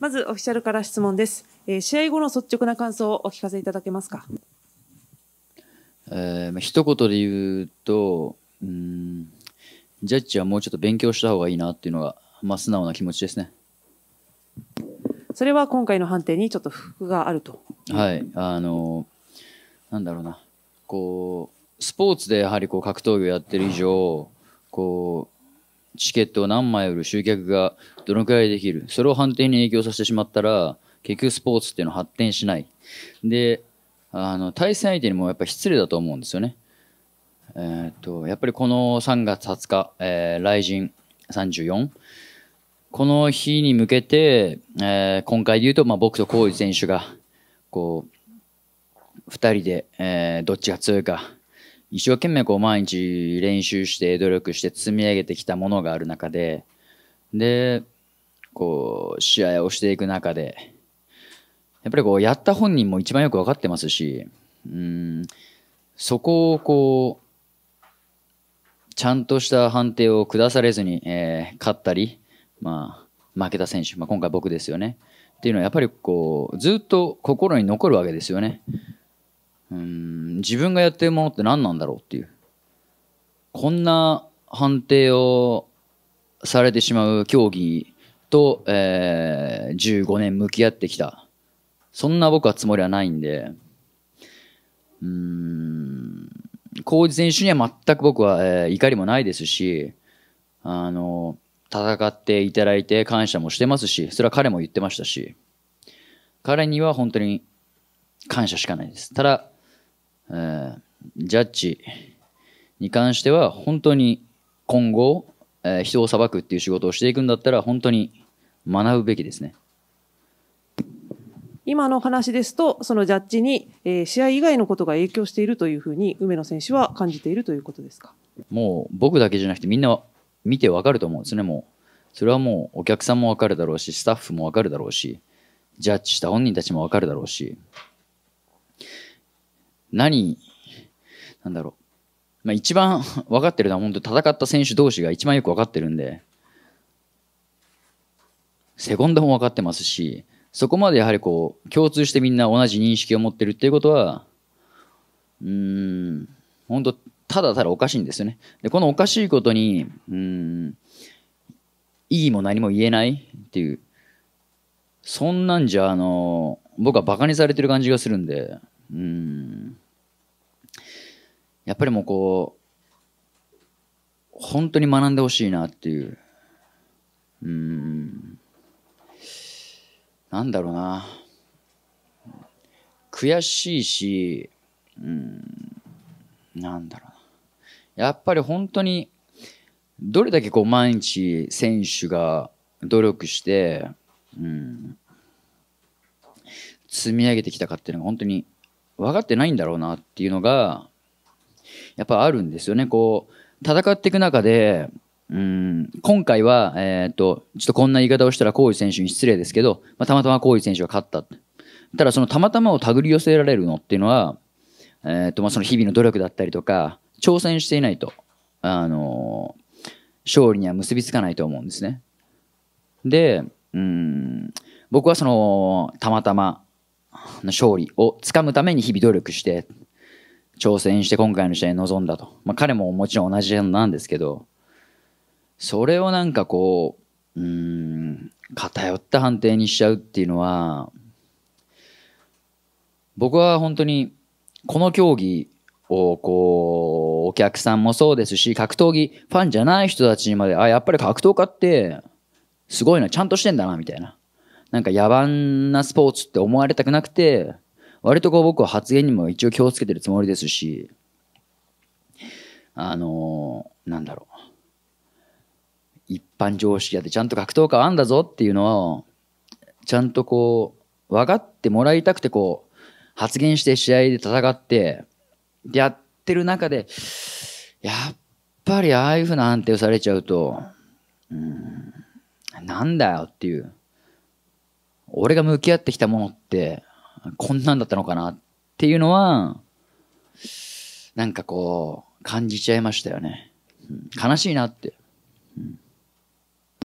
まずオフィシャルから質問です、えー、試合後の率直な感想をお聞かせいただけますか、えー、まあ、一言で言うとうんジャッジはもうちょっと勉強した方がいいなっていうのが、まあ、素直な気持ちですねそれは今回の判定にちょっと不服があるとはいあのなんだろうなこうスポーツでやはりこう格闘技をやってる以上こうチケットを何枚売る集客がどのくらいできる。それを判定に影響させてしまったら、結局スポーツっていうのは発展しない。で、あの、対戦相手にもやっぱ失礼だと思うんですよね。えー、っと、やっぱりこの3月20日、えー、雷神34。この日に向けて、えー、今回で言うと、まあ、僕と浩二選手が、こう、2人で、えー、どっちが強いか、一生懸命こう毎日練習して努力して積み上げてきたものがある中で、で、こう、試合をしていく中で、やっぱりこう、やった本人も一番よく分かってますし、うん、そこをこう、ちゃんとした判定を下されずに、えー、勝ったり、まあ、負けた選手、まあ、今回僕ですよね。っていうのはやっぱりこう、ずっと心に残るわけですよね。うん自分がやってるものって何なんだろうっていうこんな判定をされてしまう競技と、えー、15年向き合ってきたそんな僕はつもりはないんでうん浩二選手には全く僕は、えー、怒りもないですしあの戦っていただいて感謝もしてますしそれは彼も言ってましたし彼には本当に感謝しかないですただジャッジに関しては、本当に今後、えー、人を裁くっていう仕事をしていくんだったら、本当に学ぶべきですね。今の話ですと、そのジャッジに、えー、試合以外のことが影響しているというふうに、梅野選手は感じているということですか。もう僕だけじゃなくて、みんな見てわかると思うんですね、もう。それはもうお客さんもわかるだろうし、スタッフもわかるだろうし、ジャッジした本人たちもわかるだろうし、何、なんだろう。まあ、一番分 かってるのは本当戦った選手同士が一番よく分かってるんで、セコンドも分かってますし、そこまでやはりこう、共通してみんな同じ認識を持ってるっていうことは、うん、本当ただただおかしいんですよね。で、このおかしいことに、うん、意義も何も言えないっていう、そんなんじゃ、あの、僕は馬鹿にされてる感じがするんで、うん、やっぱりもうこう、本当に学んでほしいなっていう。うん。なんだろうな。悔しいし、うん、なんだろうな。やっぱり本当に、どれだけこう毎日選手が努力して、うん、積み上げてきたかっていうのが本当に分かってないんだろうなっていうのが、やっぱあるんですよね。こう、戦っていく中で、うん、今回は、えっ、と、ちょっとこんな言い方をしたら、コー選手に失礼ですけど、まあ、たまたまコー選手が勝った。ただ、そのたまたまを手繰り寄せられるのっていうのは、えっ、と、まあ、その日々の努力だったりとか、挑戦していないと、あのー、勝利には結びつかないと思うんですね。で、うん、僕はその、たまたまの勝利をつかむために日々努力して、挑戦して今回の試合に臨んだと。まあ、彼ももちろん同じなんですけど、それをなんかこう、うん、偏った判定にしちゃうっていうのは、僕は本当にこの競技をこう、お客さんもそうですし、格闘技ファンじゃない人たちにまで、あ、やっぱり格闘家ってすごいな、ちゃんとしてんだな、みたいな。なんか野蛮なスポーツって思われたくなくて、割とこう僕は発言にも一応気をつけてるつもりですし、あのー、なんだろう。一般常識やってちゃんと格闘家あんだぞっていうのを、ちゃんとこう、分かってもらいたくてこう、発言して試合で戦って、やってる中で、やっぱりああいうふうな判定をされちゃうと、うん、なんだよっていう。俺が向き合ってきたものって、こんなんだったのかなっていうのは、なんかこう、感じちゃいましたよね。悲しいなって。